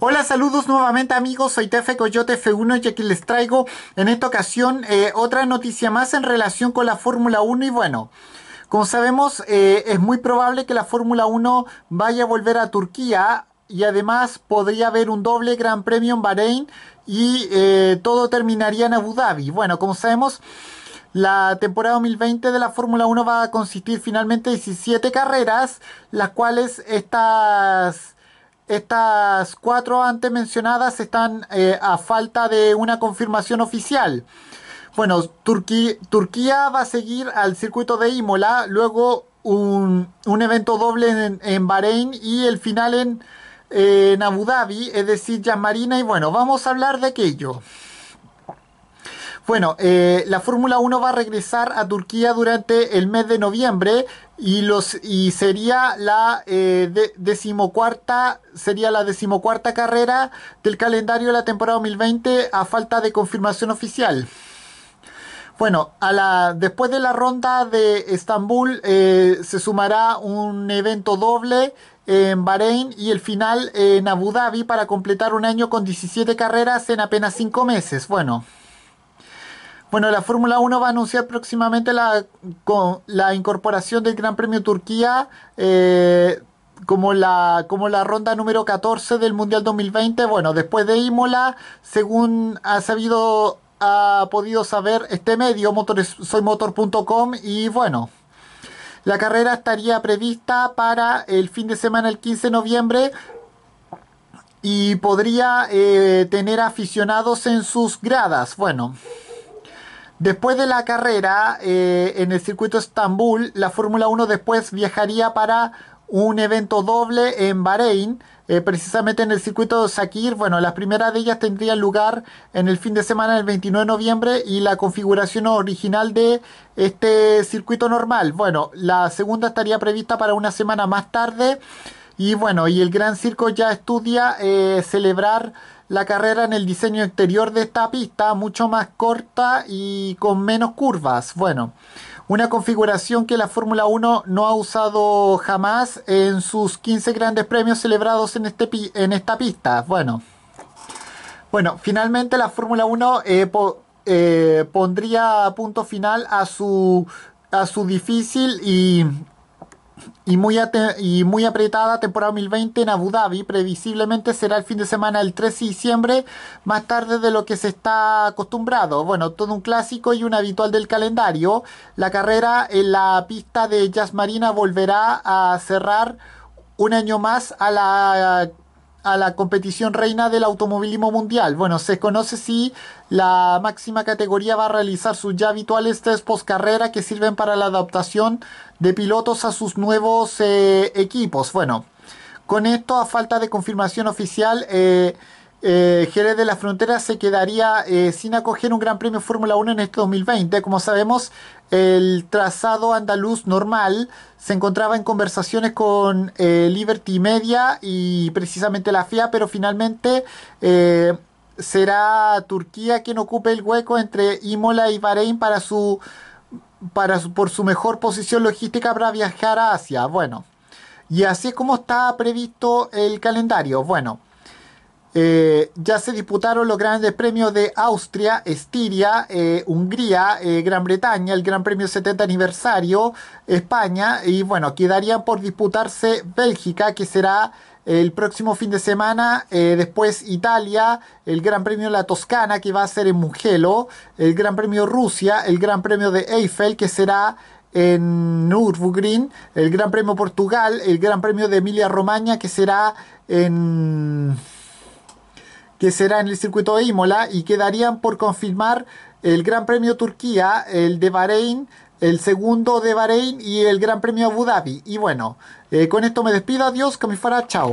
Hola, saludos nuevamente amigos, soy Tefe Coyote F1 y aquí les traigo en esta ocasión eh, otra noticia más en relación con la Fórmula 1 y bueno... Como sabemos, eh, es muy probable que la Fórmula 1 vaya a volver a Turquía y además podría haber un doble Gran Premio en Bahrein y eh, todo terminaría en Abu Dhabi. Bueno, como sabemos, la temporada 2020 de la Fórmula 1 va a consistir finalmente en 17 carreras, las cuales estas estas cuatro antes mencionadas están eh, a falta de una confirmación oficial. Bueno, Turquía, va a seguir al circuito de Imola, luego un, evento doble en, Bahrein y el final en, eh, Abu Dhabi, es decir, Yas Marina. Y bueno, vamos a hablar de aquello. Bueno, eh, la Fórmula 1 va a regresar a Turquía durante el mes de noviembre y los y sería la eh, decimocuarta sería la decimocuarta carrera del calendario de la temporada 2020 a falta de confirmación oficial. Bueno, a la, después de la ronda de Estambul eh, se sumará un evento doble en Bahrein y el final en Abu Dhabi para completar un año con 17 carreras en apenas 5 meses. Bueno. Bueno, la Fórmula 1 va a anunciar próximamente la, incorporación del Gran Premio Turquía eh, como, la, como la ronda número 14 del Mundial 2020. Bueno, después de Imola, según ha sabido, ha podido saber este medio, motores, soymotor.com, y bueno. La carrera estaría prevista para el fin de semana, el 15 de noviembre, y podría eh, tener aficionados en sus gradas. Bueno, Después de la carrera eh, en el circuito Estambul, la Fórmula 1 después viajaría para un evento doble en Bahrein, eh, precisamente en el circuito de Sakir. Bueno, las primeras de ellas tendrían lugar en el fin de semana del 29 de noviembre y la configuración original de este circuito normal. Bueno, la segunda estaría prevista para una semana más tarde. Y bueno, y el Gran Circo ya estudia eh, celebrar la carrera en el diseño exterior de esta pista, mucho más corta y con menos curvas. Bueno, una configuración que la Fórmula 1 no ha usado jamás en sus 15 grandes premios celebrados en, este en esta pista. Bueno. Bueno, finalmente la Fórmula 1 eh, eh, pondría punto final a su, a su difícil y y muy, y muy apretada temporada 2020 en Abu Dhabi. Previsiblemente será el fin de semana el 3 de diciembre, más tarde de lo que se está acostumbrado. Bueno, todo un clásico y un habitual del calendario. La carrera en la pista de Jazz Marina volverá a cerrar un año más a la a la competición reina del automovilismo mundial. Bueno, se conoce si la máxima categoría va a realizar sus ya habituales test carrera... que sirven para la adaptación de pilotos a sus nuevos eh, equipos. Bueno, con esto, a falta de confirmación oficial, eh, eh, Jerez de la Frontera se quedaría eh, sin acoger un Gran Premio Fórmula 1 en este 2020. Como sabemos, el trazado andaluz normal se encontraba en conversaciones con eh, Liberty Media y precisamente la FIA, pero finalmente será Turquía quien ocupe el hueco entre Imola y Bahrein para su, para por su mejor posición logística para viajar a Asia. Bueno, y así es como está previsto el calendario. Bueno. Eh, ya se disputaron los grandes premios de Austria, Estiria, eh, Hungría, eh, Gran Bretaña, el Gran Premio 70 aniversario, España y bueno, quedarían por disputarse Bélgica, que será el próximo fin de semana, después Italia, el Gran Premio La Toscana, que va a ser en Mugello, el Gran Premio Rusia, el Gran Premio de Eiffel, que será en Nürburgring, el Gran Premio Portugal, el Gran Premio de Emilia Romagna, que será en que será en el circuito de Imola y quedarían por confirmar el Gran Premio Turquía, el de Bahrein, el segundo de Bahrein y el Gran Premio Abu Dhabi. Y bueno, eh, con esto me despido, adiós, que me fuera, chao.